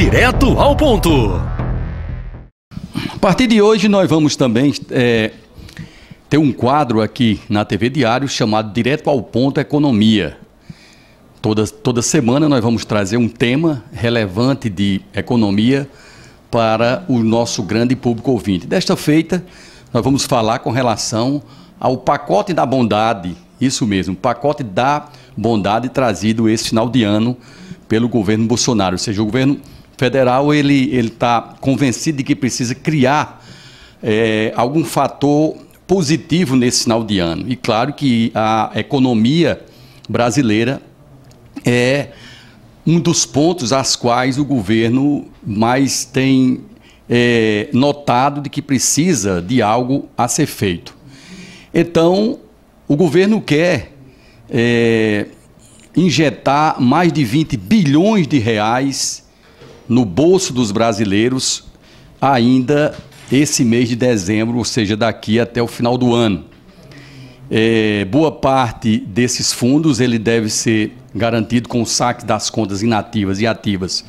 Direto ao ponto. A partir de hoje, nós vamos também é, ter um quadro aqui na TV Diário chamado Direto ao Ponto Economia. Toda, toda semana nós vamos trazer um tema relevante de economia para o nosso grande público ouvinte. Desta feita, nós vamos falar com relação ao pacote da bondade, isso mesmo, pacote da bondade trazido esse final de ano pelo governo Bolsonaro, ou seja, o governo federal ele está convencido de que precisa criar é, algum fator positivo nesse final de ano. E claro que a economia brasileira é um dos pontos aos quais o governo mais tem é, notado de que precisa de algo a ser feito. Então, o governo quer é, injetar mais de 20 bilhões de reais no bolso dos brasileiros ainda esse mês de dezembro, ou seja, daqui até o final do ano. É, boa parte desses fundos ele deve ser garantido com o saque das contas inativas e ativas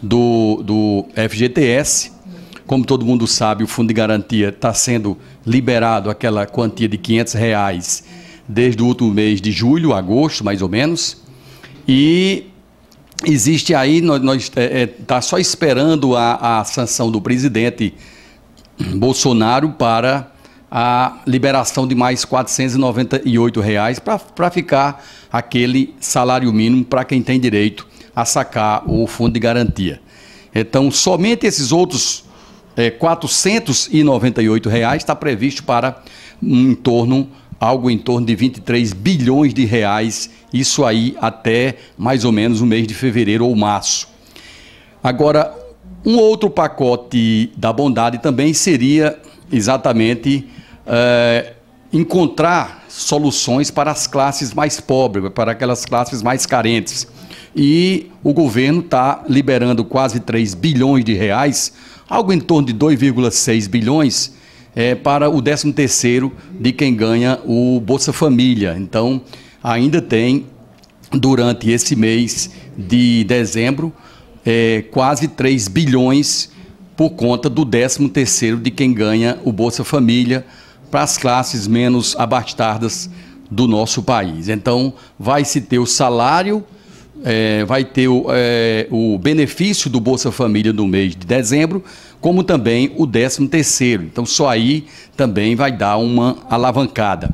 do, do FGTS. Como todo mundo sabe, o fundo de garantia está sendo liberado aquela quantia de 500 reais desde o último mês de julho, agosto, mais ou menos. E existe aí, nós está é, é, tá só esperando a, a sanção do presidente Bolsonaro para a liberação de mais R$ 498,00 reais para ficar aquele salário mínimo para quem tem direito a sacar o fundo de garantia. Então, somente esses outros é, R$ 498 reais está previsto para um, em torno algo em torno de 23 bilhões de reais, isso aí até mais ou menos o mês de fevereiro ou março. Agora, um outro pacote da bondade também seria exatamente é, encontrar soluções para as classes mais pobres, para aquelas classes mais carentes. E o governo está liberando quase 3 bilhões de reais, algo em torno de 2,6 bilhões, é, para o 13 terceiro de quem ganha o Bolsa Família. Então, ainda tem, durante esse mês de dezembro, é, quase 3 bilhões por conta do 13 terceiro de quem ganha o Bolsa Família para as classes menos abastardas do nosso país. Então, vai se ter o salário é, vai ter o, é, o benefício do Bolsa Família no mês de dezembro, como também o 13 terceiro. Então só aí também vai dar uma alavancada.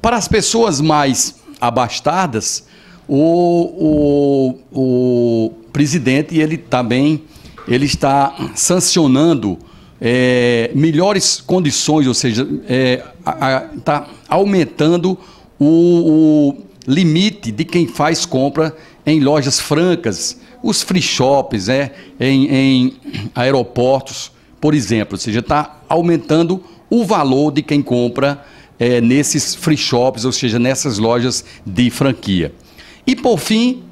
Para as pessoas mais abastadas, o, o, o presidente ele também ele está sancionando é, melhores condições, ou seja, está é, aumentando o, o limite de quem faz compra em lojas francas, os free shops, né? em, em aeroportos, por exemplo. Ou seja, está aumentando o valor de quem compra é, nesses free shops, ou seja, nessas lojas de franquia. E por fim,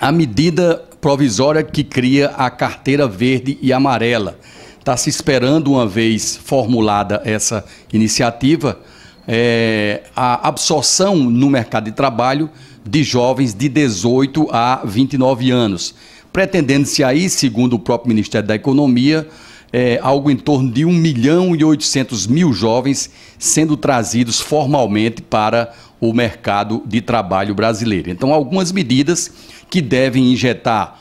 a medida provisória que cria a carteira verde e amarela. Está se esperando, uma vez formulada essa iniciativa, é, a absorção no mercado de trabalho de jovens de 18 a 29 anos, pretendendo-se aí, segundo o próprio Ministério da Economia, é, algo em torno de 1 milhão e 800 mil jovens sendo trazidos formalmente para o mercado de trabalho brasileiro. Então, algumas medidas que devem injetar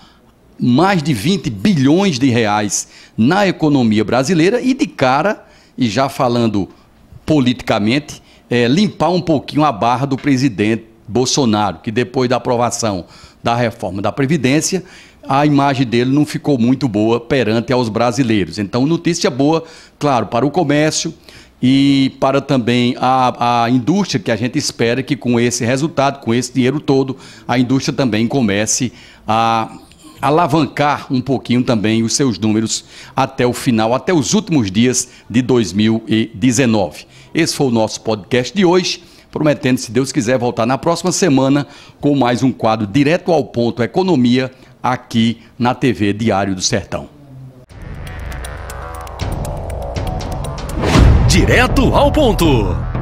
mais de 20 bilhões de reais na economia brasileira e de cara, e já falando politicamente, é, limpar um pouquinho a barra do presidente Bolsonaro, que depois da aprovação da reforma da Previdência, a imagem dele não ficou muito boa perante aos brasileiros. Então, notícia boa, claro, para o comércio e para também a, a indústria, que a gente espera que com esse resultado, com esse dinheiro todo, a indústria também comece a alavancar um pouquinho também os seus números até o final, até os últimos dias de 2019. Esse foi o nosso podcast de hoje. Prometendo, se Deus quiser, voltar na próxima semana com mais um quadro direto ao ponto Economia aqui na TV Diário do Sertão. Direto ao ponto.